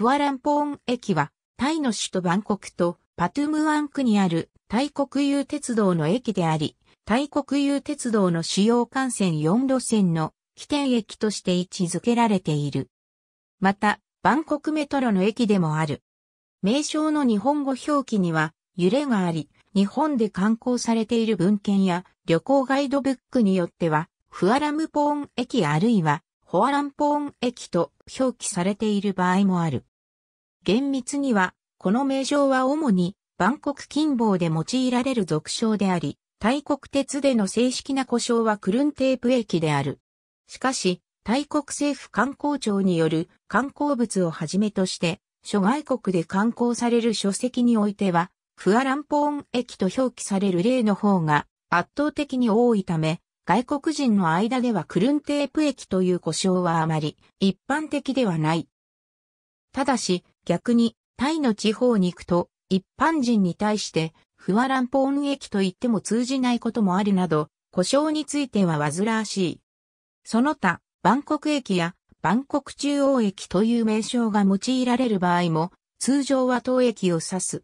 フアランポーン駅は、タイの首都バンコクとパトゥムワン区にあるタイ国有鉄道の駅であり、タイ国有鉄道の主要幹線4路線の起点駅として位置づけられている。また、バンコクメトロの駅でもある。名称の日本語表記には揺れがあり、日本で刊行されている文献や旅行ガイドブックによっては、フアラムポーン駅あるいはホアランポーン駅と表記されている場合もある。厳密には、この名称は主に、万国近傍で用いられる俗称であり、大国鉄での正式な呼称はクルンテープ駅である。しかし、大国政府観光庁による観光物をはじめとして、諸外国で観光される書籍においては、フアランポーン駅と表記される例の方が圧倒的に多いため、外国人の間ではクルンテープ駅という呼称はあまり一般的ではない。ただし、逆に、タイの地方に行くと、一般人に対して、フワランポーン駅と言っても通じないこともあるなど、故障については煩わしい。その他、バンコク駅やバンコク中央駅という名称が用いられる場合も、通常は当駅を指す。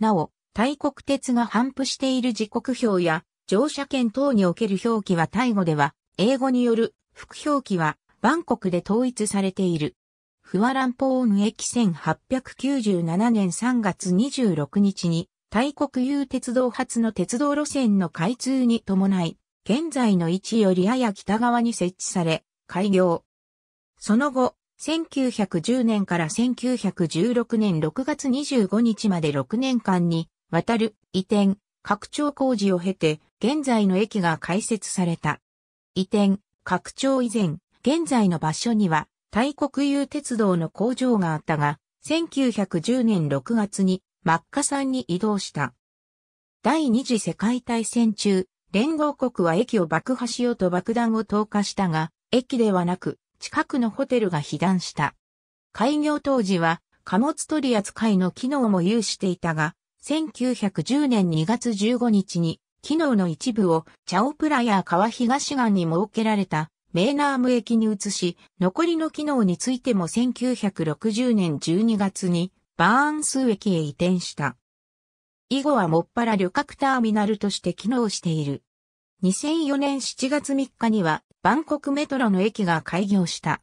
なお、タイ国鉄が頒布している時刻表や乗車券等における表記はタイ語では、英語による副表記はバンコクで統一されている。フワランポーン駅1897年3月26日に、大国有鉄道発の鉄道路線の開通に伴い、現在の位置よりやや北側に設置され、開業。その後、1910年から1916年6月25日まで6年間に、わたる移転、拡張工事を経て、現在の駅が開設された。移転、拡張以前、現在の場所には、大国有鉄道の工場があったが、1910年6月にマッカ山に移動した。第二次世界大戦中、連合国は駅を爆破しようと爆弾を投下したが、駅ではなく、近くのホテルが被弾した。開業当時は、貨物取扱いの機能も有していたが、1910年2月15日に、機能の一部をチャオプラヤー川東岸に設けられたメーナーム駅に移し、残りの機能についても1960年12月にバーンス駅へ移転した。以後はもっぱら旅客ターミナルとして機能している。2004年7月3日にはバンコクメトロの駅が開業した。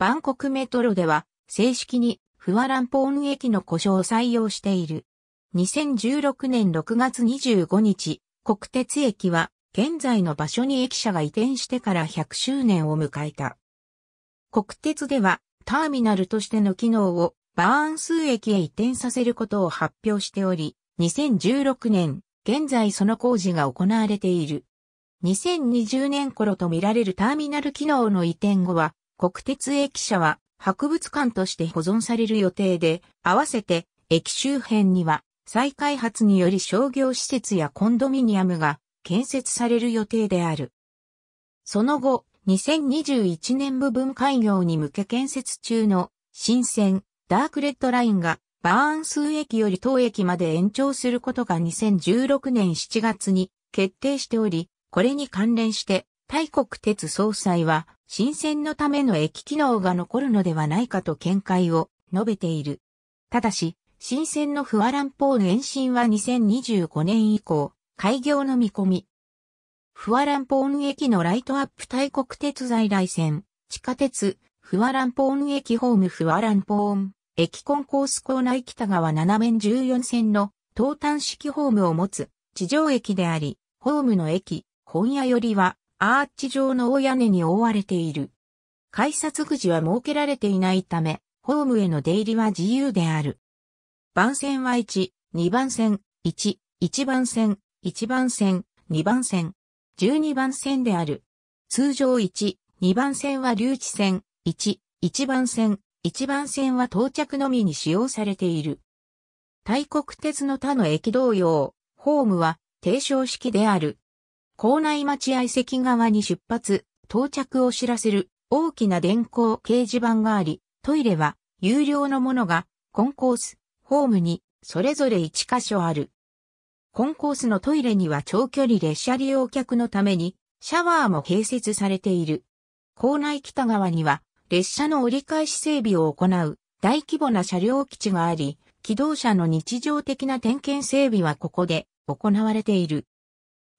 バンコクメトロでは正式にフワランポーン駅の故障を採用している。2016年6月25日、国鉄駅は現在の場所に駅舎が移転してから100周年を迎えた。国鉄ではターミナルとしての機能をバーンスー駅へ移転させることを発表しており、2016年、現在その工事が行われている。2020年頃とみられるターミナル機能の移転後は、国鉄駅舎は博物館として保存される予定で、合わせて駅周辺には再開発により商業施設やコンドミニアムが建設される予定である。その後、2021年部分開業に向け建設中の新線ダークレッドラインがバーンスー駅より当駅まで延長することが2016年7月に決定しており、これに関連して大国鉄総裁は新線のための駅機能が残るのではないかと見解を述べている。ただし、新線のフアランポーの延伸は2025年以降、開業の見込み。フワランポーン駅のライトアップ大国鉄在来線、地下鉄、フワランポーン駅ホームフワランポーン、駅コンコース構内北側7面14線の東端式ホームを持つ地上駅であり、ホームの駅、本屋よりはアーチ状の大屋根に覆われている。改札口は設けられていないため、ホームへの出入りは自由である。番線は1、2番線、1、1番線、1番線、2番線、12番線である。通常1、2番線は留置線、1、1番線、1番線は到着のみに使用されている。大国鉄の他の駅同様、ホームは定称式である。校内待合席側に出発、到着を知らせる大きな電光掲示板があり、トイレは有料のものがコンコース、ホームにそれぞれ1箇所ある。コンコースのトイレには長距離列車利用客のために、シャワーも併設されている。校内北側には、列車の折り返し整備を行う大規模な車両基地があり、機動車の日常的な点検整備はここで行われている。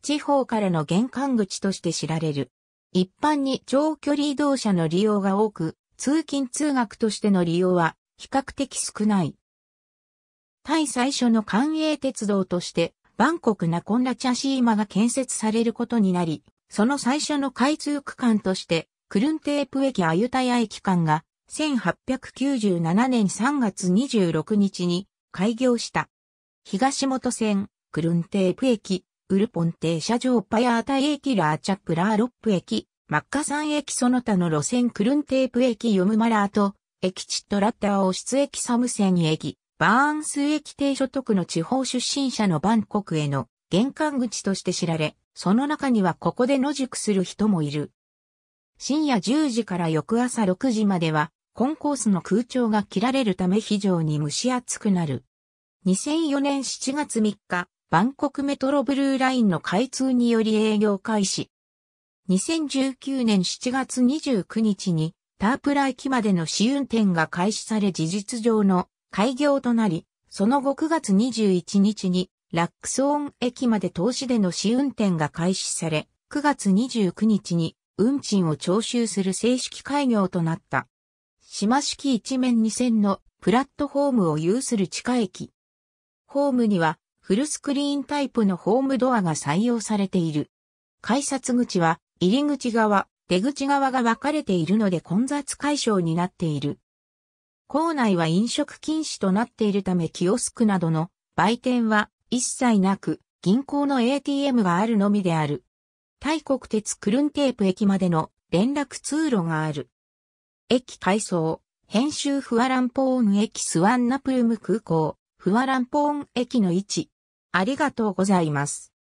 地方からの玄関口として知られる。一般に長距離移動車の利用が多く、通勤通学としての利用は比較的少ない。タイ最初の官営鉄道としてバンコクナコンラチャシーマが建設されることになり、その最初の開通区間として、クルンテープ駅アユタヤ駅間が1897年3月26日に開業した。東本線、クルンテープ駅、ウルポン停車場パヤータ駅ラーチャプラーロップ駅、マッカサン駅その他の路線クルンテープ駅ヨムマラーと、駅チットラッターオ出駅サムセン駅、バーンス駅低所得の地方出身者のバンコクへの玄関口として知られ、その中にはここで野宿する人もいる。深夜10時から翌朝6時までは、コンコースの空調が切られるため非常に蒸し暑くなる。2004年7月3日、バンコクメトロブルーラインの開通により営業開始。2019年7月29日にタープラ駅までの試運転が開始され事実上の開業となり、その後9月21日にラックスオン駅まで投資での試運転が開始され、9月29日に運賃を徴収する正式開業となった。島式一面2線のプラットホームを有する地下駅。ホームにはフルスクリーンタイプのホームドアが採用されている。改札口は入り口側、出口側が分かれているので混雑解消になっている。校内は飲食禁止となっているためキオスクなどの売店は一切なく、銀行の ATM があるのみである。大国鉄クルンテープ駅までの連絡通路がある。駅改装、編集フワランポーン駅スワンナプルム空港、フワランポーン駅の位置。ありがとうございます。